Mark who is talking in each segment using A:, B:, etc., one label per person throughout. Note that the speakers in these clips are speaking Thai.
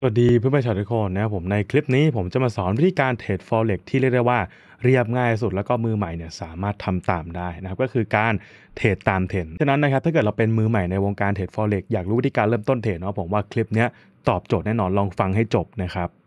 A: สวัสดีเพื่อนๆชาวทุกคนนะครับผมในคลิปนี้ผมจะมาสอนวิธีการเทรดฟอเร็กที่เรียกได้ว่าเรียบง่ายสุด แล้วก็มือใหม่เนี่ยสามารถทำตามได้นะครับก็คือการเทรดตามเทรนฉะนั้นนะครับถ้าเกิดเราเป็นมือใหม่ในวงการเทรดฟอเร็กอยากรู้วิธีการเริ่มต้นเทรดเนาะผมว่าคลิปนี้ตอบโจทย์แน่นอนลองฟังให้จบนะครับ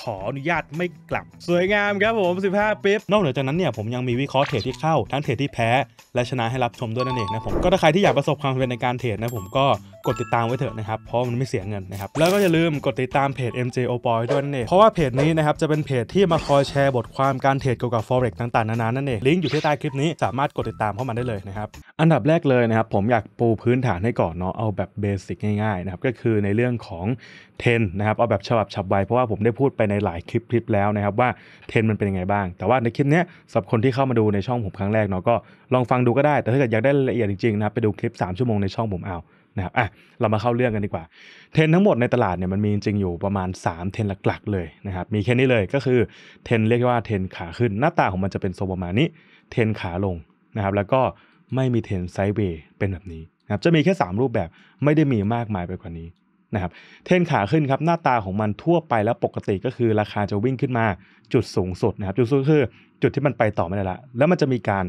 A: ขออนุญาตไม่กลับสวยงามครับผม 15ปิ๊บนอกเหนือจากนั้นเนี่ย ผมยังมีวิเคราะห์เทรดที่เข้า ทั้งเทรดที่แพ้ และชนะให้รับชมด้วยนั่นเองนะผม ก็ถ้าใครที่อยากประสบความสำเร็จในการเทรดนะผมก็กดติดตามไว้เถอะนะครับ เพราะมันไม่เสียเงินนะครับ แล้วก็อย่าลืมกดติดตามเพจ MJ o b o y ด้วยนั่นเองเพราะว่าเพจนี้นะครับจะเป็นเพจที่มาคอยแชร์บทความการเทรดเกี่ยวกับ forex ต่าง ๆนานา นั่นเอง ลิงก์อยู่ที่ใต้คลิปนี้สามารถกดติดตามเข้ามาได้เลยนะครับ อันดับแรกเลยนะครับผมอยากปูพื้นฐานให้ก่อนเนาะ เอาแบบเบสิกง่ายๆนะครับ ก็คือในเรื่องของ10นะครับเอาแบบฉบับฉับไวเพราะว่าผมได้พูดไปในหลายคลิปคลิปแล้วนะครับว่า10มันเป็นยังไงบ้าง แต่ว่าในคลิปนี้สำหรับคนที่เข้ามาดูในช่องผมครั้งแรกเนาะก็ลองฟังดูก็ได้ แต่ถ้าเกิดอยากได้รายละเอียดจริงๆนะครับไปดูคลิป 3 ชั่วโมงในช่องผมเอานะครับอ่ะเรามาเข้าเรื่องกันดีกว่าเทนทั้งหมดในตลาดเนี่ยมันมีจริงอยู่ประมาณ 3 เทนหลักๆเลยนะครับมีแค่นี้เลยก็คือเทนเรียกว่าเทนขาขึ้นหน้าตาของมันจะเป็นโซประมาณนี้เทนขาลงนะครับแล้วก็ไม่มีเทนไซด์เวย์เป็นแบบนี้นะครับจะมีแค่ 3 รูปแบบไม่ได้มีมากมายไปกว่านี้นะครับเทนขาขึ้นครับหน้าตาของมันทั่วไปแล้วปกติก็คือราคาจะวิ่งขึ้นมาจุดสูงสุดนะครับ จุดสูงคือจุดที่มันไปต่อไม่ได้ละ แล้วมันจะมีการ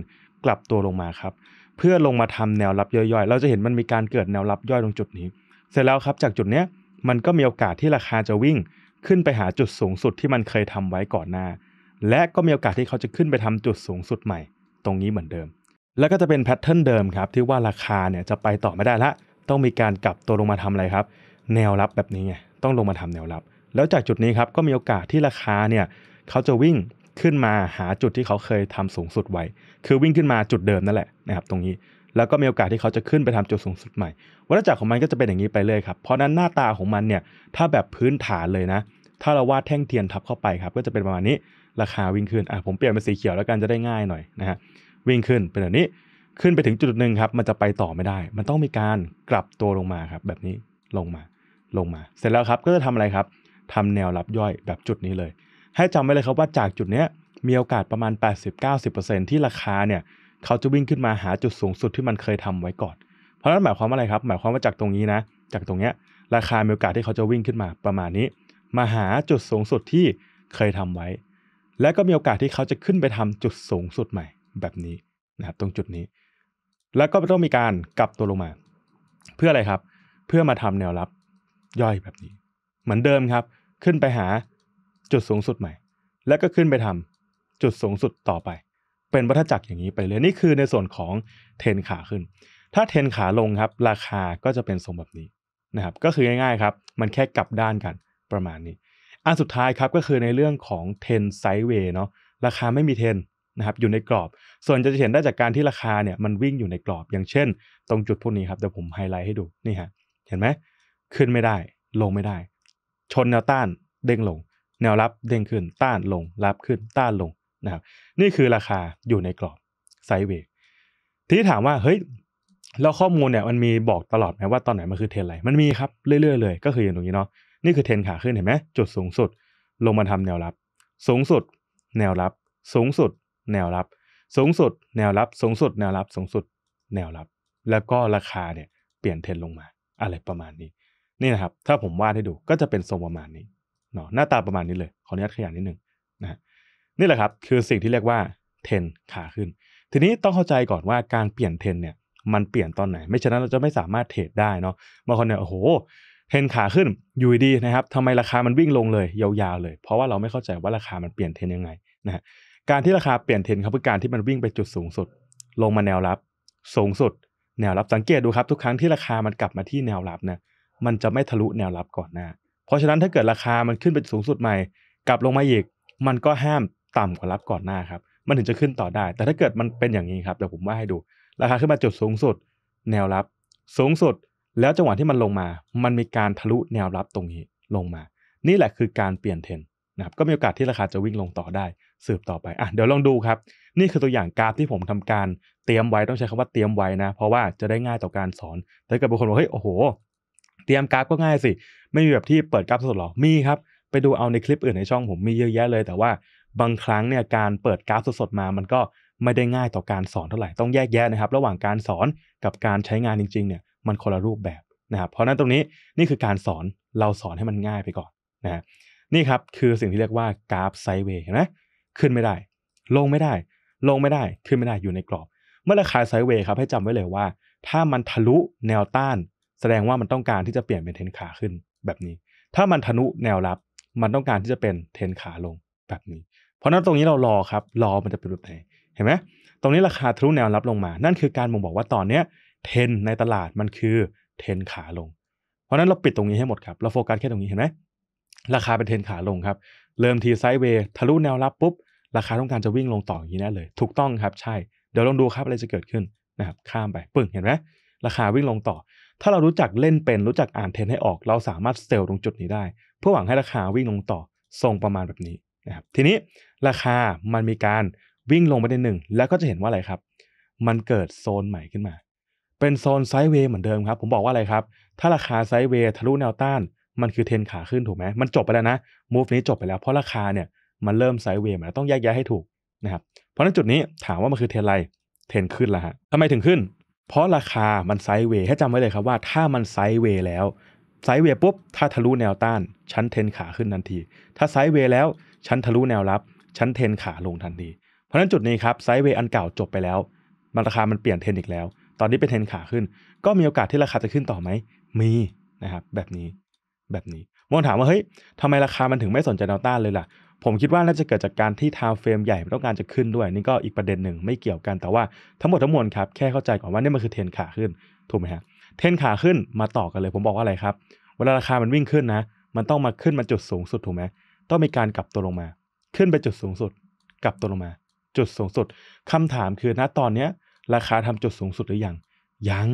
A: กลับตัวลงมาครับ เพื่อลงมาทำแนวรับย่อยๆ เราจะเห็นมันมีการเกิดแนวรับย่อยตรงจุดนี้ เสร็จแล้วครับจากจุดเนี้ยมันก็มีโอกาสที่ราคาจะวิ่งขึ้นไปหาจุดสูงสุดที่มันเคยทำไว้ก่อนหน้า และก็มีโอกาสที่เขาจะขึ้นไปทำจุดสูงสุดใหม่ ตรงนี้เหมือนเดิม แล้วก็จะเป็นแพทเทิร์นเดิมครับที่ว่าราคาเนี่ยจะไปต่อไม่ได้ละ ต้องมีการกลับตัวลงมาทำอะไรครับแนวรับแบบนี้ไงต้องลงมาทำแนวรับ แล้วจากจุดนี้ครับ ก็มีโอกาสที่ราคาเนี่ยเขาจะวิ่งขึ้นมาหาจุดที่เขาเคยทำสูงสุดไว้ คือวิ่งขึ้นมาจุดเดิมนั่นแหละนะครับตรงนี้ แล้วก็มีโอกาสที่เขาจะขึ้นไปทำจุดสูงสุดใหม่วัฏจักรของมัน ก็จะเป็นอย่างนี้ไปเลยครับเพราะนั้นหน้าตาของมันเนี่ยถ้าแบบพื้นฐานเลยนะ ถ้าเราวาดแท่งเทียนทับเข้าไปครับก็จะเป็นประมาณนี้ราคาวิ่งขึ้นอ่ะผมเปลี่ยนเป็นสีเขียวแล้วกันจะได้ง่ายหน่อยนะฮะวิ่งขึ้นเป็นแบบนี้ขึ้นไปถึงจุดหนึ่งครับมันจะไปต่อไม่ได้ มันต้องมีการกลับตัวลงมาครับ แบบนี้ลงมาลงมาเสร็จแล้วครับก็จะทำอะไรครับทำแนวรับย่อยแบบจุดนี้เลย ให้จำไว้เลยครับว่าจากจุดนี้มีโอกาสประมาณ 80-90%ที่ราคาเนี่ยเขาจะวิ่งขึ้นมาหาจุดสูงสุดที่มันเคยทำไว้ก่อน เพราะนั้นหมายความว่าอะไรครับ หมายความว่าจากตรงนี้นะ จากตรงเนี้ยราคามีโอกาสที่เขาจะวิ่งขึ้นมาประมาณนี้ มาหาจุดสูงสุดที่เคยทำไว้ และก็มีโอกาสที่เขาจะขึ้นไปทำจุดสูงสุดใหม่ แบบนี้นะครับตรงจุดนี้ แล้วก็ต้องมีการกลับตัวลงมา เพื่ออะไรครับเพื่อมาทำแนวรับย่อยแบบนี้เหมือนเดิมครับขึ้นไปหาจุดสูงสุดใหม่ แล้วก็ขึ้นไปทำจุดสูงสุดต่อไป เป็นวัฏจักรอย่างนี้ไปเลยนี่คือในส่วนของเทนขาขึ้น ถ้าเทนขาลงครับ ราคาก็จะเป็นทรงแบบนี้นะครับ ก็คือง่ายๆครับ มันแค่กลับด้านกัน ประมาณนี้อันสุดท้ายครับก็คือในเรื่องของเทนไซด์เวย์เนาะราคาไม่มีเทนนะครับอยู่ในกรอบ ส่วนจะเห็นได้จากการที่ราคาเนี่ยมันวิ่งอยู่ในกรอบ อย่างเช่น ตรงจุดพวกนี้ครับเดี๋ยวผมไฮไลท์ให้ดูนี่ฮะเห็นไหมขึ้นไม่ได้ ลงไม่ได้ ชนแนวต้าน เด้งลง แนวรับ เด้งขึ้น ต้านลง รับขึ้น ต้านลง นะครับนี่คือราคาอยู่ในกรอบไซด์เวกที่ถามว่า เฮ้ย แล้วข้อมูลเนี่ยมันมีบอกตลอดไหมว่าตอนไหนมันคือเทรนอะไร มันมีครับเรื่อยๆเลย ก็คืออย่างตรงนี้เนาะ นี่คือเทรนขาขึ้นเห็นไหม จุดสูงสุด ลงมาทำแนวรับ สูงสุด แนวรับ สูงสุด แนวรับ สูงสุด แนวรับ สูงสุด แนวรับ สูงสุด แนวรับ แล้วก็ราคาเนี่ย เปลี่ยนเทรนลงมา อะไรประมาณนี้นี่นะครับถ้าผมวาดให้ดูก็จะเป็นทรงประมาณนี้เนาะหน้าตาประมาณนี้เลย ขออนุญาตขยายนิดนึงนะนี่แหละครับคือสิ่งที่เรียกว่าเทนขาขึ้น ทีนี้ต้องเข้าใจก่อนว่าการเปลี่ยนเทนเนี่ยมันเปลี่ยนตอนไหน ไม่ฉะนั้นเราจะไม่สามารถเทรดได้เนาะบางคนเนี่ยโอ้โห เทนขาขึ้นอยู่ดีนะครับทำไมราคามันวิ่งลงเลยยาวๆเลย เพราะว่าเราไม่เข้าใจว่าราคามันเปลี่ยนเทนยังไงนะการที่ราคาเปลี่ยนเทนครับคือการที่มันวิ่งไปจุดสูงสุด ลงมาแนวรับสูงสุด แนวรับสังเกตดูครับ ทุกครั้งที่ราคามันกลับมาที่แนวรับนะมันจะไม่ทะลุแนวรับก่อนหน้า เพราะฉะนั้นถ้าเกิดราคามันขึ้นไปสูงสุดใหม่ กลับลงมาอีก มันก็ห้ามต่ำกว่ารับก่อนหน้าครับ มันถึงจะขึ้นต่อได้ แต่ถ้าเกิดมันเป็นอย่างนี้ครับ เดี๋ยวผมว่าให้ดู ราคาขึ้นมาจุดสูงสุดแนวรับสูงสุดแล้วจังหวะที่มันลงมา มันมีการทะลุแนวรับตรงนี้ลงมา นี่แหละคือการเปลี่ยนเทรนนะครับก็มีโอกาสที่ราคาจะวิ่งลงต่อได้ สืบต่อไปอ่ะเดี๋ยวลองดูครับ นี่คือตัวอย่างกราฟที่ผมทำการเตรียมไว้ต้องใช้คำว่าเตรียมไว้นะ เพราะว่าจะได้ง่ายต่อการสอนแต่กับบางคนบอกเฮ้ยโอ้โหเตรียมกราฟก็ง่ายสิ ไม่มีแบบที่เปิดกราฟสดหรอ มีครับ ไปดูเอาในคลิปอื่นในช่องผมมีเยอะแยะเลย แต่ว่าบางครั้งเนี่ยการเปิดกราฟสดๆมา มันก็ไม่ได้ง่ายต่อการสอนเท่าไหร่ ต้องแยกแยะนะครับระหว่างการสอนกับการใช้งานจริงๆ เนี่ยมันคนละรูปแบบนะครับ เพราะนั้นตรงนี้นี่คือการสอนเราสอนให้มันง่ายไปก่อนนะฮะนี่ครับคือสิ่งที่เรียกว่ากราฟไซด์เวย์เห็นไหมขึ้นไม่ได้ ลงไม่ได้ ลงไม่ได้ขึ้นไม่ได้อยู่ในกรอบเมื่อราคาไซด์เวย์ครับให้จำไว้เลยว่าถ้ามันทะลุแนวต้านแสดงว่ามันต้องการที่จะเปลี่ยนเป็นเทนขาขึ้นแบบนี้ ถ้ามันทะนุแนวรับ มันต้องการที่จะเป็นเทนขาลงแบบนี้ เพราะนั้นตรงนี้เรารอครับ รอมันจะเป็นแบบไหน เห็นไหมตรงนี้ราคาทะลุแนวรับลงมา นั่นคือการบ่งบอกว่าตอนเนี้ยเทนในตลาดมันคือเทนขาลง เพราะนั้นเราปิดตรงนี้ให้หมดครับเราโฟกัสแค่ตรงนี้ เห็นไหมราคาเป็นเทนขาลงครับ เริ่มทีไซด์เวทะลุแนวรับปุ๊บ ราคาต้องการจะวิ่งลงต่ออย่างนี้แน่เลย ถูกต้องครับ ใช่ เดี๋ยวลองดูครับอะไรจะเกิดขึ้นนะครับ ข้ามไปปึ้ง เห็นไหมราคาวิ่งลงต่อถ้าเรารู้จักเล่นเป็นรู้จักอ่านเทรนให้ออกเราสามารถเซลล์ตรงจุดนี้ได้ เพื่อหวังให้ราคาวิ่งลงต่อทรงประมาณแบบนี้นะครับทีนี้ราคามันมีการวิ่งลงไปในหนึ่ง แล้วก็จะเห็นว่าอะไรครับ มันเกิดโซนใหม่ขึ้นมา เป็นโซนไซด์เวย์เหมือนเดิมครับ ผมบอกว่าอะไรครับถ้าราคาไซด์เวย์ทะลุแนวต้าน มันคือเทนขาขึ้นถูกไหมมันจบไปแล้วนะมูฟนี้จบไปแล้ว เพราะราคาเนี่ยมันเริ่มไซด์เวย์มนต้องแยกแยะให้ถูกนะครับเพราะนั้นจุดนี้ถามว่ามันคือเทนอะไรเทนขึ้นละฮะทำไมถึงขึ้นเพราะราคามันไซด์เวย์ให้จำไว้เลยครับว่า ถ้ามันไซด์เวย์แล้ว ไซด์เวย์ปุ๊บ ถ้าทะลุแนวต้าน ชั้นเทนขาขึ้นทันที ถ้าไซด์เวย์แล้ว ชั้นทะลุแนวรับ ชั้นเทนขาลงทันที เพราะฉะนั้นจุดนี้ครับ ไซด์เวย์อันเก่าจบไปแล้ว มันราคา มันเปลี่ยนเทนอีกแล้ว ตอนนี้เป็นเทนขาขึ้น ก็มีโอกาสที่ราคาจะขึ้นต่อไหมมีนะครับ แบบนี้ แบบนี้มองถามว่าเฮ้ยทำไมราคามันถึงไม่สนใจดอวต้านเลยล่ะ ผมคิดว่าน่าจะเกิดจากการที่ทาวเฟรมใหญ่ต้องการจะขึ้นด้วย นี่ก็อีกประเด็นหนึ่งไม่เกี่ยวกันแต่ว่าทั้งหมดทั้งมวลครับแค่เข้าใจก่อนว่านี่มันคือเทนขาขึ้นถูกไหมฮะ เทนขาขึ้นมาต่อกันเลย ผมบอกว่าอะไรครับ เวลาราคามันวิ่งขึ้นนะ มันต้องมาขึ้นมาจุดสูงสุดถูกไหมต้องมีการกลับตัวลงมา ขึ้นไปจุดสูงสุดกลับตัวลงมา จุดสูงสุด คำถามคือณตอนเนี้ย ราคาทำจุดสูงสุดหรือยังยัง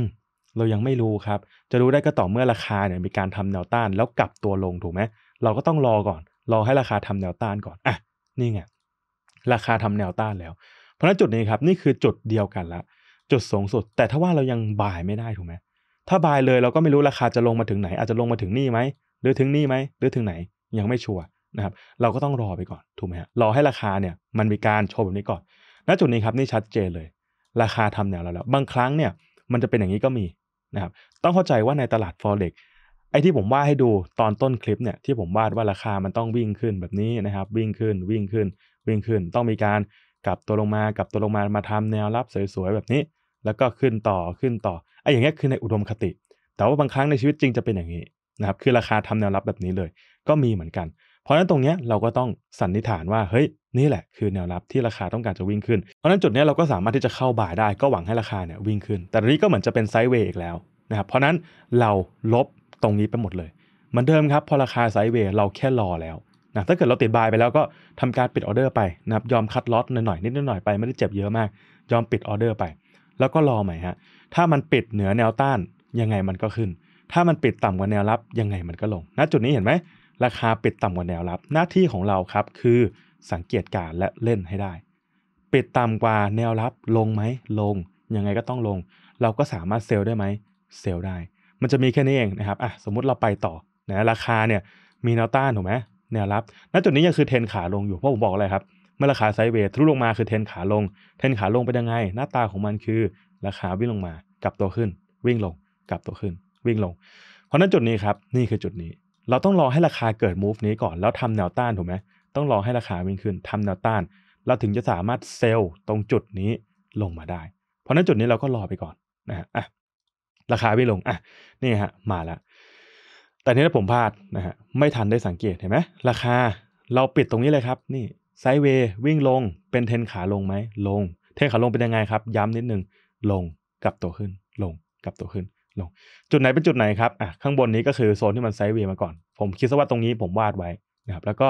A: เรายังไม่รู้ครับ จะรู้ได้ก็ต่อเมื่อราคาเนี่ยมีการทำแนวต้าน แล้วกลับตัวลงถูกไหม เราก็ต้องรอก่อน รอให้ราคาทำแนวต้านก่อน อ่ะ นี่ไง ราคาทำแนวต้านแล้ว เพราะนั้นจุดนี้ครับ นี่คือจุดเดียวกันละ จุดสูงสุด แต่ถ้าว่าเรายังบ่ายไม่ได้ถูกไหม ถ้าบ่ายเลยเราก็ไม่รู้ราคาจะลงมาถึงไหน อาจจะลงมาถึงนี่ไหม หรือถึงนี่ไหม หรือถึงไหน ยังไม่ชัวร์นะครับ เราก็ต้องรอไปก่อน ถูกไหมฮะรอให้ราคาเนี่ยมันมีการโชว์แบบนี้ก่อน ณจุดนี้ครับนี่ชัดเจนเลย ราคาทำแนวเราแล้ว บางครั้งเนี่ย มันจะเป็นอย่างนี้ก็มีนะครับต้องเข้าใจว่าในตลาด forex ไอ้ที่ผมว่าให้ดูตอนต้นคลิปเนี่ยที่ผมวาดว่าราคามันต้องวิ่งขึ้นแบบนี้นะครับวิ่งขึ้นวิ่งขึ้น วิ่งขึ้นต้องมีการกลับตัวลงมากลับตัวลงมามาทำแนวรับสวยๆแบบนี้ แล้วก็ขึ้นต่อขึ้นต่อไอ้อย่างเงี้ยคือในอุดมคติ แต่ว่าบางครั้งในชีวิตจริงจะเป็นอย่างนี้นะครับคือราคาทำแนวรับแบบนี้เลยก็มีเหมือนกัน เพราะฉะนั้นตรงเนี้ยเราก็ต้องสันนิษฐานว่าเฮ้ยนี่แหละคือแนวรับที่ราคาต้องการจะวิ่งขึ้น เพราะนั้นจุดนี้เราก็สามารถที่จะเข้าบ่ายได้ก็หวังให้ราคาเนี่ยวิ่งขึ้น แต่ตอนนี้ก็เหมือนจะเป็นไซด์เวย์อีกแล้วนะครับ เพราะนั้นเราลบตรงนี้ไปหมดเลยเหมือนเดิมครับพอราคาไซด์เวย์เราแค่รอแล้วนะถ้าเกิดเราติดบายไปแล้วก็ทำการปิดออเดอร์ ไปนะครับยอมคัดล็อตหน่อยๆนิดหน่อยไปไม่ได้เจ็บเยอะมากยอมปิดออเดอร์ไป แล้วก็รอใหม่ฮะถ้ามันปิดเหนือแนวต้านยังไงมันก็ขึ้น ถ้ามันปิดต่ำกว่าแนวรับยังไงมันก็ลง ณจุดนี้เห็นไหมราคาปิดต่ำกว่าแนวรับหน้าที่ของเราครับคือสังเกตการและเล่นให้ได้ ปิดต่ำกว่าแนวรับลงไหมลง ยังไงก็ต้องลง เราก็สามารถเซลล์ได้ไหมเซลล์ได้ มันจะมีแค่นี้เองนะครับอ่ะสมมติเราไปต่อนะราคาเนี่ยมีแนวต้าน ถูกไหม แนวรับ ณจุดนี้ยังคือเทนขาลงอยู่เพราะผมบอกอะไรครับเมื่อราคาไซเวทรุุลงมา คือเทนขาลง เทนขาลงเป็นยังไง หน้าตาของมันคือราคาวิ่งลงมากลับตัวขึ้น วิ่งลงกลับตัวขึ้น วิ่งลงเพราะนั้นจุดนี้ครับนี่คือจุดนี้ เราต้องรอให้ราคาเกิดมูฟนี้ก่อนแล้วทำแนวต้านถูกไหมต้องรอให้ราคาวิ่งขึ้นทำแนวต้านเราถึงจะสามารถเซลล์ตรงจุดนี้ลงมาได้ เพราะนั้นจุดนี้เราก็รอไปก่อนนะฮะอ่ะราคาไม่ลงอ่ะ นี่ฮะมาละแต่นี้าผมพลาดนะฮะไม่ทันได้สังเกตเห็นไหมราคาเราปิดตรงนี้เลยครับ นี่ไซด์เวย์วิ่งลงเป็นเทนขาลงไหมลงเทนขาลงเป็นยังไงครับ ย้ำนิดนึงลง กลับตัวขึ้น ลงกลับตัวขึ้น ลงจุดไหนเป็นจุดไหนครับอ่ะข้างบนนี้ก็คือโซนที่มันไซด์เวย์มาก่อน ผมคิดซะว่าตรงนี้ผมวาดไว้นะครับแล้วก็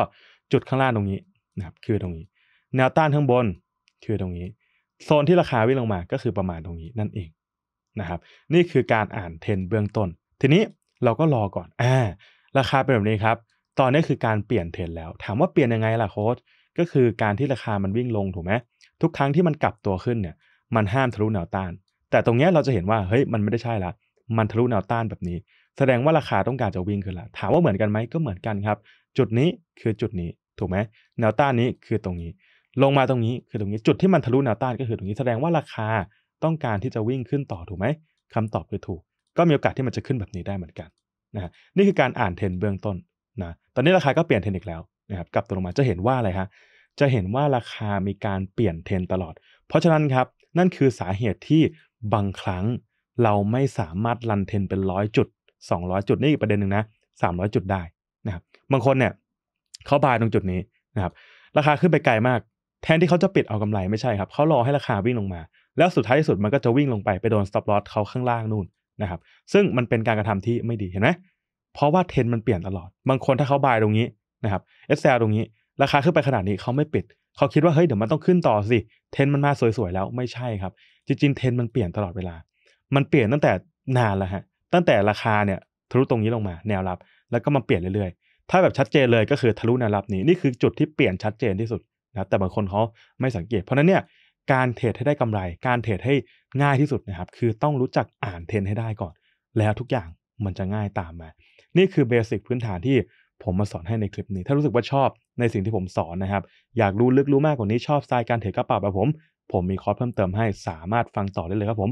A: จุดข้างล่างตรงนี้นะครับคือตรงนี้ แนวต้านข้างบน คือตรงนี้โซนที่ราคาวิ่งลงมาก็คือประมาณตรงนี้นั่นเองนะครับ นี่คือการอ่านเทรนเบื้องต้น ทีนี้เราก็รอก่อนอ่าราคาเป็นแบบนี้ครับ ตอนนี้คือการเปลี่ยนเทรนแล้ว ถามว่าเปลี่ยนยังไงล่ะโค้ชก็คือการที่ราคามันวิ่งลงถูกไหมทุกครั้งที่มันกลับตัวขึ้นเนี่ยมันห้ามทะลุแนวต้าน แต่ตรงนี้เราจะเห็นว่าเฮ้ยมันไม่ได้ใช่ละ มันทะลุแนวต้านแบบนี้ แสดงว่าราคาต้องการจะวิ่งขึ้นละถามว่าเหมือนกันไหมก็เหมือนกันครับ จุดนี้คือจุดนี้ถูกไหมแนวต้านนี้คือตรงนี้ ลงมาตรงนี้คือตรงนี้จุดที่มันทะลุแนวต้านก็คือ ตรงนี้แสดงว่าราคาต้องการที่จะวิ่งขึ้นต่อถูกไหมคำตอบคือถูก ก็มีโอกาสที่มันจะขึ้นแบบนี้ได้เหมือนกันนะนี่คือการอ่านเทรนเบื้องต้นนะตอนนี้ราคาก็เปลี่ยนเทรนอีกแล้วนะครับกลับตัวลงมาจะเห็นว่าอะไรฮะจะเห็นว่าราคามีการเปลี่ยนเทรนตลอด เพราะฉะนั้นครับ นั่นคือสาเหตุที่บางครั้งเราไม่สามารถลันเทนเป็นร้อยจุด200จุดนี่อีกประเด็นหนึ่งนะ300จุดได้นะครับบางคนเนี่ยเขาบายตรงจุดนี้นะครับราคาขึ้นไปไกลมากแทนที่เขาจะปิด เอากำไรไม่ใช่ครับ เขารอให้ราคาวิ่งลงมา แล้วสุดท้ายที่สุดมันก็จะวิ่งลงไป ไปโดน stop loss เขาข้างล่างนู่นนะครับซึ่งมันเป็นการกระทำที่ไม่ดีเห็นไหมเพราะว่าเทรนมันเปลี่ยนตลอดบางคนถ้าเขาบายตรงนี้นะครับเอสแตรงนี้ ราคาขึ้นไปขนาดนี้เขาไม่ปิด เขาคิดว่าเฮ้ยเดี๋ยวมันต้องขึ้นต่อสิ เทรนมันมาสวยๆแล้วไม่ใช่ครับจริงๆเทรนมันเปลี่ยนตลอดเวลา มันเปลี่ยนตั้งแต่นานแล้วฮะตั้งแต่ราคาเนี่ยทะลุตรงนี้ลงมา แนวรับแล้วก็มาเปลี่ยนเรื่อยถ้าแบบชัดเจนเลยก็คือทะลุแนวรับนี้นี่คือจุดที่เปลี่ยนชัดเจนที่สุดนะแต่บางคนเขาไม่สังเกตเพราะนั้นเนี่ยการเทรดให้ได้กำไร การเทรดให้ง่ายที่สุดนะครับคือต้องรู้จักอ่านเทรนให้ได้ก่อน แล้วทุกอย่างมันจะง่ายตามมานี่คือเบสิกพื้นฐานที่ผมมาสอนให้ในคลิปนี้ ถ้ารู้สึกว่าชอบในสิ่งที่ผมสอนนะครับ อยากรู้ลึกรู้มากกว่านี้ชอบสไตล์การเทรดกระเป๋าแบบผม ผมมีคอร์สเพิ่มเติมให้ สามารถฟังต่อได้เลยครับผม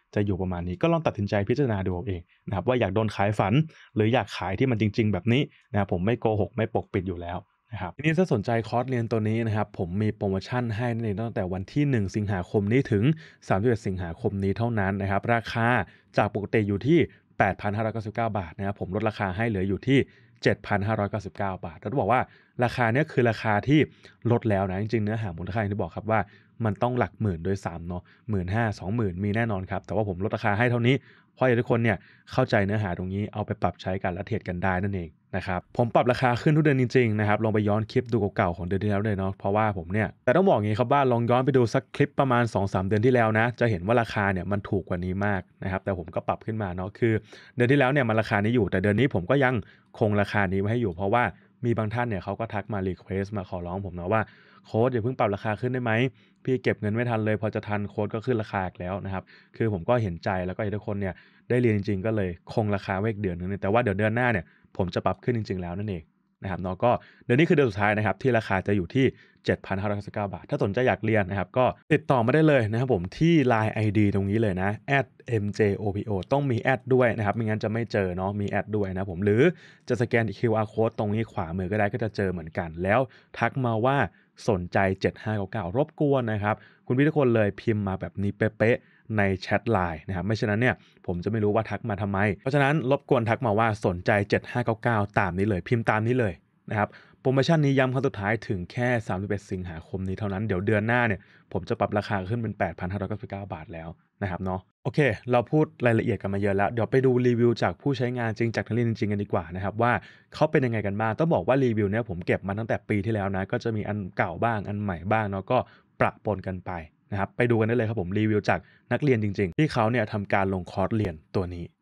A: จะอยู่ประมาณนี้ก็ลองตัดสินใจพิจารณาดูเองนะครับว่าอยากโดนขายฝัน หรืออยากขายที่มันจริง ๆ แบบนี้นะครับผมไม่โกหก ไม่ปกปิดอยู่แล้วนะครับทีนี้ถ้าสนใจคอร์สเรียนตัวนี้นะครับผมมีโปรโมชั่นให้นั่นเองตั้งแต่วันที่ 1 สิงหาคมนี้ถึง31สิงหาคมนี้เท่านั้นนะครับ ราคาจากปกติอยู่ที่ 8,599 บาทนะครับผมลดราคาให้เหลืออยู่ที่ 7,599 บาทแล้วบอกว่าราคาเนี้ยคือราคาที่ลดแล้วนะจริงๆเนื้อหามูลค่าอย่างที่บอกครับว่ามันต้องหลักหมื่นโดยสามเนาะหมื่นห้าสองหมื่นมีแน่นอนครับ แต่ว่าผมลดราคาให้เท่านี้ เพราะอยากทุกคนเนี่ยเข้าใจเนื้อหาตรงนี้เอาไปปรับใช้กันและเทรดกันได้นั่นเองนะครับผมปรับราคาขึ้นทุกเดือนจริงๆ นะครับลองไปย้อนคลิปดูเก่าๆ ของเดือนที่แล้วเลยเนาะเพราะว่าผมเนี่ย แต่ต้องบอกอย่างนี้ครับว่าลองย้อนไปดูสักคลิปประมาณ 2-3 เดือนที่แล้วนะจะเห็นว่าราคาเนี่ยมันถูกกว่านี้มากนะครับแต่ผมก็ปรับขึ้นมาเนาะคือ เดือนที่แล้วเนี่ยมันราคานี้อยู่แต่เดือนนี้ผมก็ยังคงราคานี้ไว้ให้อยู่ เพราะว่ามีบางท่านเนี่ยเขาก็ทักมารีเควสมาขอร้องผมนะว่าโค้ดอย่าเพิ่งปรับราคาขึ้นได้ไหม พี่เก็บเงินไม่ทันเลย พอจะทันโค้ดก็ขึ้นราคาแล้วนะครับคือผมก็เห็นใจแล้วก็ทุกคนเนี่ยได้เรียนจริงๆก็เลยคงราคาไว้อีกเดือนนึงแต่ว่าเดี๋ยวเดือนหน้าเนี่ยผมจะปรับขึ้นจริง ๆ แล้วนั่นเองนะครับเนาะก็เดือนนี้คือเดือนสุดท้ายนะครับที่ราคาจะอยู่ที่7,599บาท ถ้าสนใจ อยากเรียนนะครับ ก็ติดต่อมาได้เลยนะครับ ผมที่ Line ID ตรงนี้เลยนะ @mjopo ต้องมีแอดด้วยนะครับไม่งั้นจะไม่เจอเนาะ มีแอดด้วยนะผม หรือจะสแกน QR code ตรงนี้ขวามือก็ได้ก็จะเจอเหมือนกัน แล้วทักมาว่าสนใจ 7599 รบกวนนะครับ คุณพี่ทุกคนเลยพิมพ์มาแบบนี้เป๊ะ ๆ ในแชทไลน์นะครับ ไม่เช่นั้นเนี่ยผมจะไม่รู้ว่าทักมาทำไม เพราะฉะนั้นรบกวนทักมาว่าสนใจ7599 ตามนี้เลย พิมพ์ตามนี้เลยนะครับโปรโมชั่นนี้ย้ำครั้งสุดท้ายถึงแค่ 31 สิงหาคมนี้เท่านั้นเดี๋ยวเดือนหน้าเนี่ยผมจะปรับราคาขึ้นเป็น 8,599บาทแล้วนะครับเนาะโอเค เราพูดรายละเอียดกันมาเยอะแล้ว เดี๋ยวไปดูรีวิวจากผู้ใช้งานจริงจากนักเรียนจริงกันดีกว่านะครับ ว่าเขาเป็นยังไงกันบ้างต้องบอกว่ารีวิวเนี่ยผมเก็บมาตั้งแต่ปีที่แล้วนะก็จะมีอันเก่าบ้าง อันใหม่บ้างเนาะก็ประปนกันไปนะครับไปดูกันได้เลยครับผมรีวิวจากนักเรียนจริง ๆ ที่เขาเนี่ยทำการลงคอร์สเรียนตัวนี้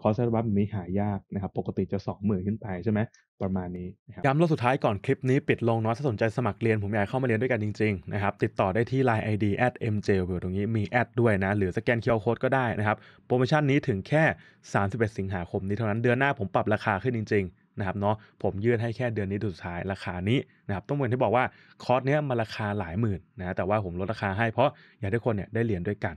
A: คอร์สอร์บับมนี้หายากนะครับ ปกติจะสองหมื่นขึ้นไปใช่ไหมประมาณนี้ย้ำรอบสุดท้ายก่อนคลิปนี้ปิดลงเนาะ ถ้าสนใจสมัครเรียนผมอยากเข้ามาเรียนด้วยกันจริงๆนะครับ ติดต่อได้ที่ Line ID at m j w i l ตรงนี้มีแอดด้วยนะ หรือสแกน QR Code ก็ได้นะครับ โปรโมชั่นนี้ถึงแค่ 31 สิงหาคมนี้เท่านั้นเดือนหน้าผมปรับราคาขึ้นจริงๆนะครับเนาะ ผมยืดให้แค่เดือนนี้สุดท้ายราคานี้นะครับ ต้องเป็นที่บอกว่าคอร์สเนี้ยมาราคาหลายหมื่นนะ แต่ว่าผมลดราคาให้เพราะอยากให้ทุกคนเนี่ยได้เรียนด้วยกัน